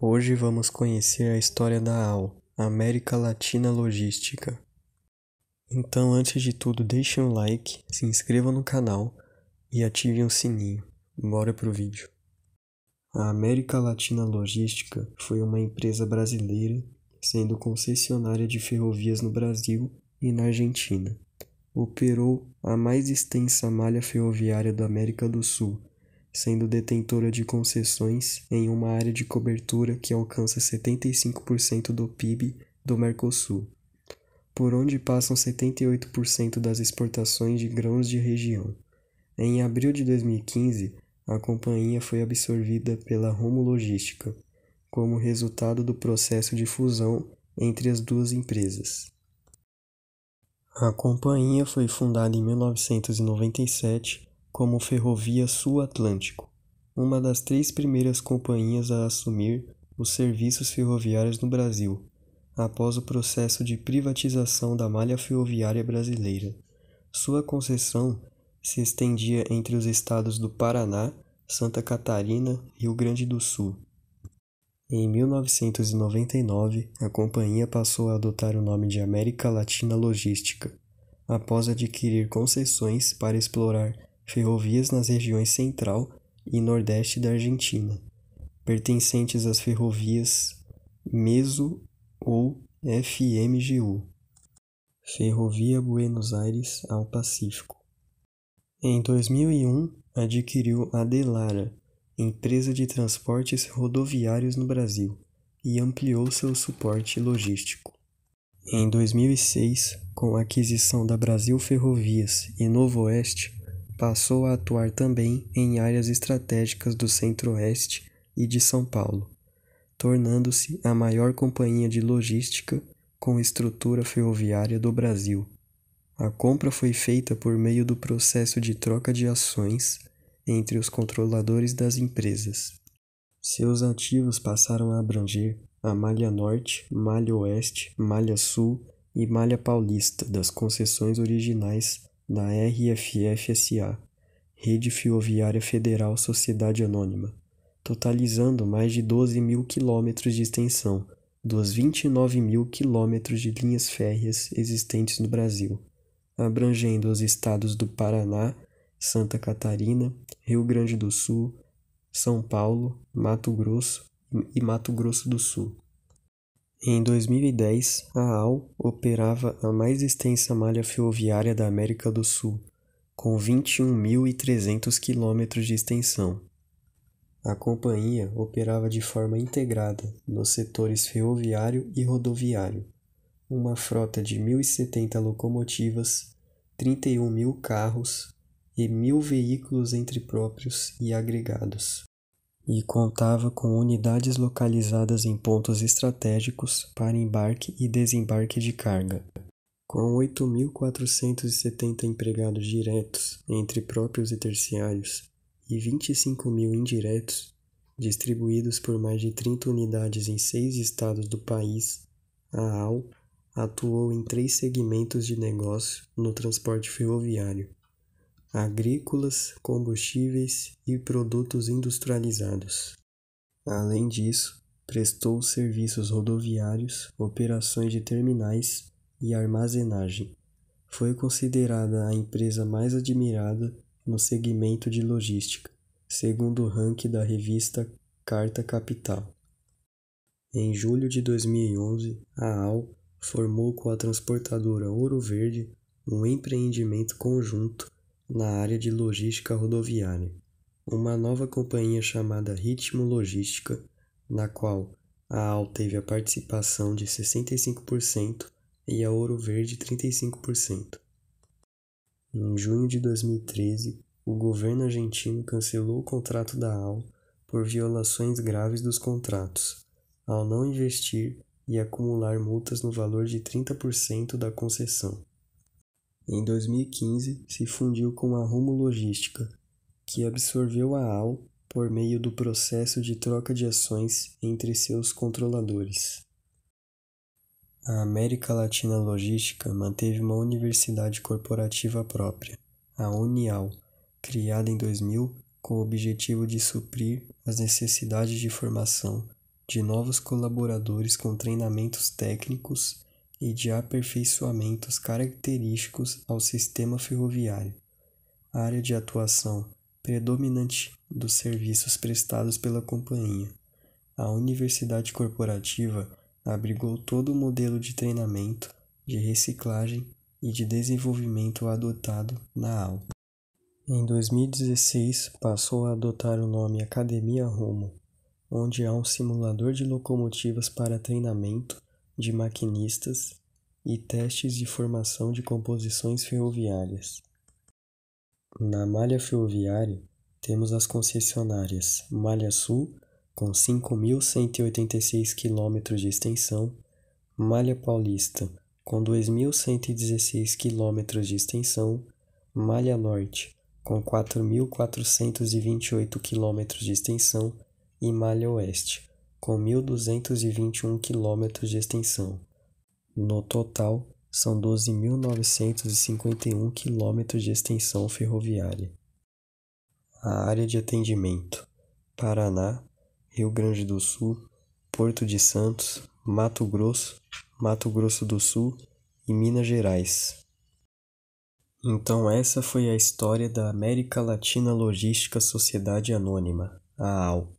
Hoje vamos conhecer a história da AL, América Latina Logística. Então, antes de tudo, deixem um like, se inscrevam no canal e ativem o sininho. Bora pro vídeo. A América Latina Logística foi uma empresa brasileira, sendo concessionária de ferrovias no Brasil e na Argentina. Operou a mais extensa malha ferroviária da América do Sul sendo detentora de concessões em uma área de cobertura que alcança 75% do PIB do Mercosul, por onde passam 78% das exportações de grãos de região. Em abril de 2015, a companhia foi absorvida pela Rumo Logística, como resultado do processo de fusão entre as duas empresas. A companhia foi fundada em 1997 como Ferrovia Sul-Atlântico, uma das três primeiras companhias a assumir os serviços ferroviários no Brasil, após o processo de privatização da malha ferroviária brasileira. Sua concessão se estendia entre os estados do Paraná, Santa Catarina e Rio Grande do Sul. Em 1999, a companhia passou a adotar o nome de América Latina Logística, após adquirir concessões para explorar ferrovias nas regiões central e nordeste da Argentina, pertencentes às ferrovias MESO ou FMGU. Ferrovia Buenos Aires ao Pacífico. Em 2001, adquiriu a Delara, empresa de transportes rodoviários no Brasil, e ampliou seu suporte logístico. Em 2006, com a aquisição da Brasil Ferrovias e Novo Oeste, Passou a atuar também em áreas estratégicas do Centro-Oeste e de São Paulo, tornando-se a maior companhia de logística com estrutura ferroviária do Brasil. A compra foi feita por meio do processo de troca de ações entre os controladores das empresas. Seus ativos passaram a abranger a Malha Norte, Malha Oeste, Malha Sul e Malha Paulista das concessões originais da RFFSA, Rede Fioviária Federal Sociedade Anônima, totalizando mais de 12 mil quilômetros de extensão dos 29 mil quilômetros de linhas férreas existentes no Brasil, abrangendo os estados do Paraná, Santa Catarina, Rio Grande do Sul, São Paulo, Mato Grosso e Mato Grosso do Sul. Em 2010, a AL operava a mais extensa malha ferroviária da América do Sul, com 21.300 quilômetros de extensão. A companhia operava de forma integrada nos setores ferroviário e rodoviário, uma frota de 1.070 locomotivas, 31 mil carros e mil veículos entre próprios e agregados e contava com unidades localizadas em pontos estratégicos para embarque e desembarque de carga. Com 8.470 empregados diretos, entre próprios e terciários, e 25 mil indiretos, distribuídos por mais de 30 unidades em seis estados do país, a AL atuou em três segmentos de negócio no transporte ferroviário agrícolas, combustíveis e produtos industrializados. Além disso, prestou serviços rodoviários, operações de terminais e armazenagem. Foi considerada a empresa mais admirada no segmento de logística, segundo o ranking da revista Carta Capital. Em julho de 2011, a AL formou com a transportadora Ouro Verde um empreendimento conjunto na área de logística rodoviária, uma nova companhia chamada Ritmo Logística, na qual a AL teve a participação de 65% e a Ouro Verde 35%. Em junho de 2013, o governo argentino cancelou o contrato da AL por violações graves dos contratos, ao não investir e acumular multas no valor de 30% da concessão. Em 2015, se fundiu com a Rumo Logística, que absorveu a AL por meio do processo de troca de ações entre seus controladores. A América Latina Logística manteve uma universidade corporativa própria, a Unial, criada em 2000 com o objetivo de suprir as necessidades de formação de novos colaboradores com treinamentos técnicos e de aperfeiçoamentos característicos ao sistema ferroviário. A área de atuação predominante dos serviços prestados pela companhia. A universidade corporativa abrigou todo o modelo de treinamento, de reciclagem e de desenvolvimento adotado na AL. Em 2016, passou a adotar o nome Academia Rumo, onde há um simulador de locomotivas para treinamento de maquinistas e testes de formação de composições ferroviárias. Na malha ferroviária, temos as concessionárias Malha Sul, com 5.186 km de extensão, Malha Paulista, com 2.116 km de extensão, Malha Norte, com 4.428 km de extensão, e Malha Oeste, com 1.221 quilômetros de extensão. No total, são 12.951 quilômetros de extensão ferroviária. A área de atendimento: Paraná, Rio Grande do Sul, Porto de Santos, Mato Grosso, Mato Grosso do Sul e Minas Gerais. Então, essa foi a história da América Latina Logística Sociedade Anônima, a AL.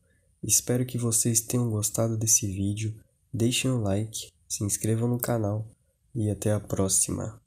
Espero que vocês tenham gostado desse vídeo. Deixem um like, se inscrevam no canal e até a próxima.